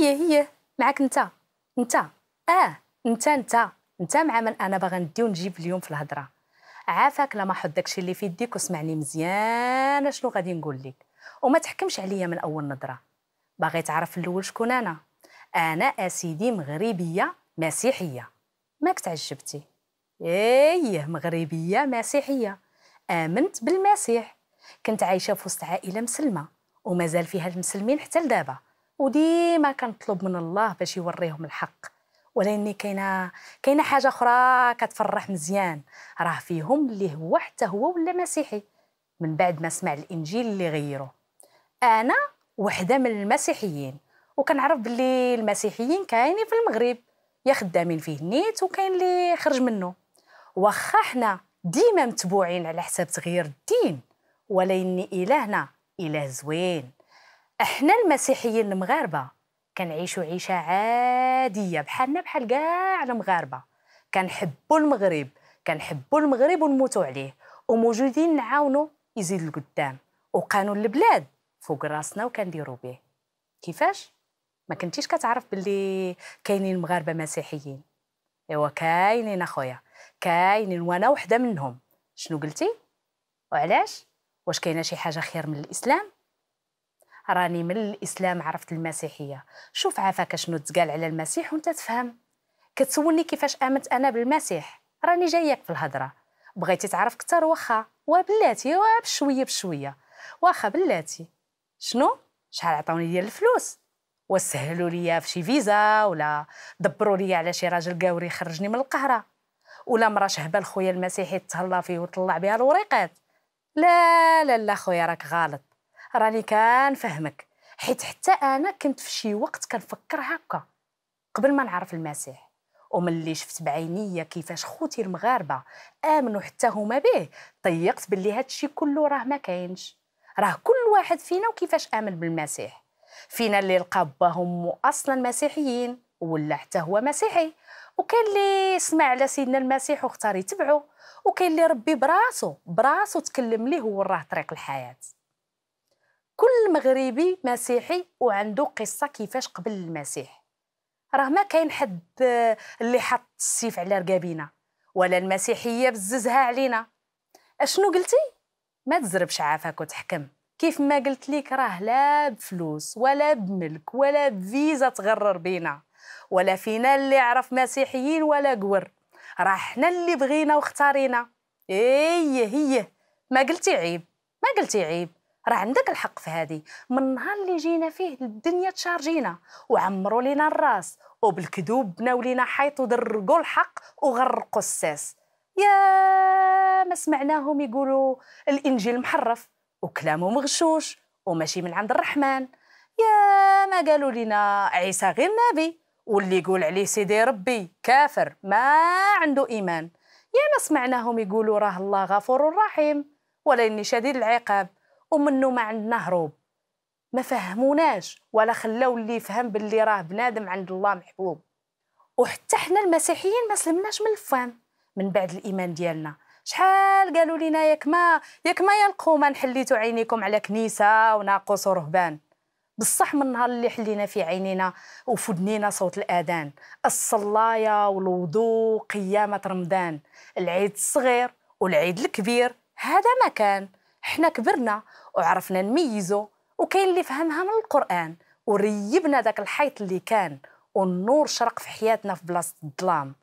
هي هي معاك انت انت اه انت انت انت مع من انا باغا ندي ونجيب اليوم في الهضره عافاك لما حط داكشي اللي في يديك وسمعني مزيان شنو غادي نقول لك وما تحكمش عليا من اول نظره باغي تعرف الاول شكون انا انا اسيدي مغربيه مسيحيه ماك تعجبتي ايه مغربيه مسيحيه امنت بالمسيح كنت عايشه في وسط عائله مسلمه ومازال فيها المسلمين حتى لدابا وديما كنطلب من الله باش يوريهم الحق ولاني كاينه كاينه حاجه اخرى كتفرح مزيان راه فيهم اللي هو حتى هو ولا مسيحي من بعد ما سمع الانجيل اللي غيروه انا وحده من المسيحيين وكنعرف بلي المسيحيين كاينين في المغرب يا خدامين فيه نيت وكاين اللي خرج منه واخا حنا ديما متبوعين على حساب تغيير الدين ولاني الهنا اله زوين احنا المسيحيين المغاربه كنعيشوا عيشه عاديه بحالنا بحال كاع المغاربه كنحبوا المغرب كنحبوا المغرب ونموتوا عليه وموجودين نعاونوا يزيد القدام وقانون البلاد فوق راسنا وكنديروا به كيفاش ما كنتيش كتعرف باللي كاينين مغاربه مسيحيين ايوا كاينين اخويا كاينين وانا وحده منهم شنو قلتي وعلاش واش كاينه شي حاجه خير من الاسلام راني من الاسلام عرفت المسيحيه شوف عافاك شنو تقال على المسيح وانت تفهم كتسولني كيفاش امنت انا بالمسيح راني جايك في الهضره بغيتي تعرف اكثر واخا وبلاتي وبشويه بشويه واخا بلاتي شنو شحال عطاوني ديال الفلوس وسهلوا ليا في شي فيزا ولا دبروا لي على شي راجل قاوري يخرجني من القهره ولا مرا شهبه لخويا المسيحي تهلا فيه وطلع بها الوريقات لا لا لا خويا راك غلط راني كنفهمك حيت حتى انا كنت في شي وقت كنفكر هكا قبل ما نعرف المسيح وملي شفت بعينيا كيفاش خوتي المغاربه امنوا حتى هما به طيقت باللي هادشي كله راه ما كاينش راه كل واحد فينا وكيفاش امن بالمسيح فينا اللي لقى باهم اصلا مسيحيين ولا حتى هو مسيحي وكاين اللي سمع على سيدنا المسيح واختار يتبعه وكاين اللي ربي براسو براسو تكلم ليه وراه طريق الحياه كل مغربي مسيحي وعنده قصه كيفاش قبل المسيح راه ما كاين حد اللي حط السيف على رقابينا ولا المسيحيه بززها علينا اشنو قلتي ما تزربش عافاك وتحكم كيف ما قلت لك راه لا بفلوس ولا بملك ولا بفيزا تغرر بينا ولا فينا اللي عرف مسيحيين ولا قور راه حنا اللي بغينا واختارينا ايه هي ما قلتي عيب ما قلتي عيب راه عندك الحق في هذه من النهار اللي جينا فيه الدنيا تشارجينا وعمروا لينا الراس وبالكذوب بناو لينا حيط ودرقوا الحق وغرقوا الساس يا ما سمعناهم يقولوا الانجيل محرف وكلامه مغشوش وماشي من عند الرحمن يا ما قالوا لنا عيسى غير نبي واللي يقول عليه سيدي ربي كافر ما عنده ايمان يا ما سمعناهم يقولوا راه الله غفور رحيم ولا اني شديد العقاب ومنه ما عندنا هروب ما فهموناش ولا خلاو اللي يفهم باللي راه بنادم عند الله محبوب وحتى حنا المسيحيين ما سلمناش من الفهم من بعد الايمان ديالنا شحال قالوا لنا ياك ما ياك ما يا القومان حليتوا عينيكم على كنيسه وناقوس ورهبان بصح من النهار اللي حلينا في عينينا وفدنينا صوت الاذان الصلايه والوضوء قيامه رمضان العيد الصغير والعيد الكبير هذا ما كان حنا كبرنا وعرفنا نميزو وكاين اللي فهمها من القران وريبنا داك الحيط اللي كان والنور شرق في حياتنا في بلاصه الظلام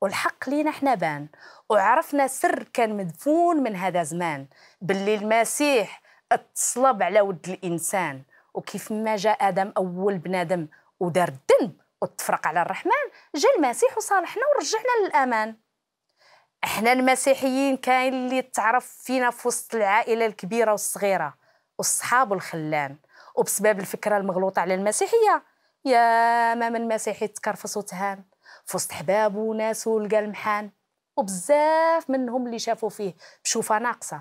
والحق لينا حنا بان وعرفنا سر كان مدفون من هذا زمان باللي المسيح اتصلب على ود الانسان وكيف ما جاء ادم اول بنادم ودار الذنب وتفرق على الرحمن جاء المسيح وصالحنا ورجعنا للامان احنا المسيحيين كاين اللي تعرف فينا في وسط العائله الكبيره والصغيره والصحاب والخلان وبسبب الفكره المغلوطه على المسيحيه يا ما من مسيحي تكرفص وتهان في وسط حبابه وناسه ولقى المحان وبزاف منهم اللي شافوا فيه بشوفه ناقصه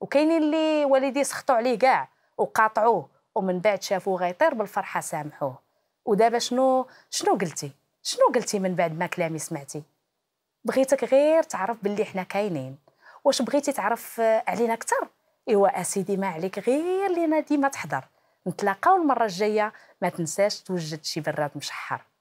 وكاينين اللي والديه سخطوا عليه كاع وقاطعوه ومن بعد شافوه غيطير بالفرحه سامحوه ودابا شنو شنو قلتي شنو قلتي من بعد ما كلامي سمعتي بغيتك غير تعرف باللي حنا كاينين واش بغيتي تعرف علينا اكثر ايوا اسيدي ما عليك غير لينا ديما تحضر نتلاقاو المره الجايه ما تنساش توجد شي براد مشحر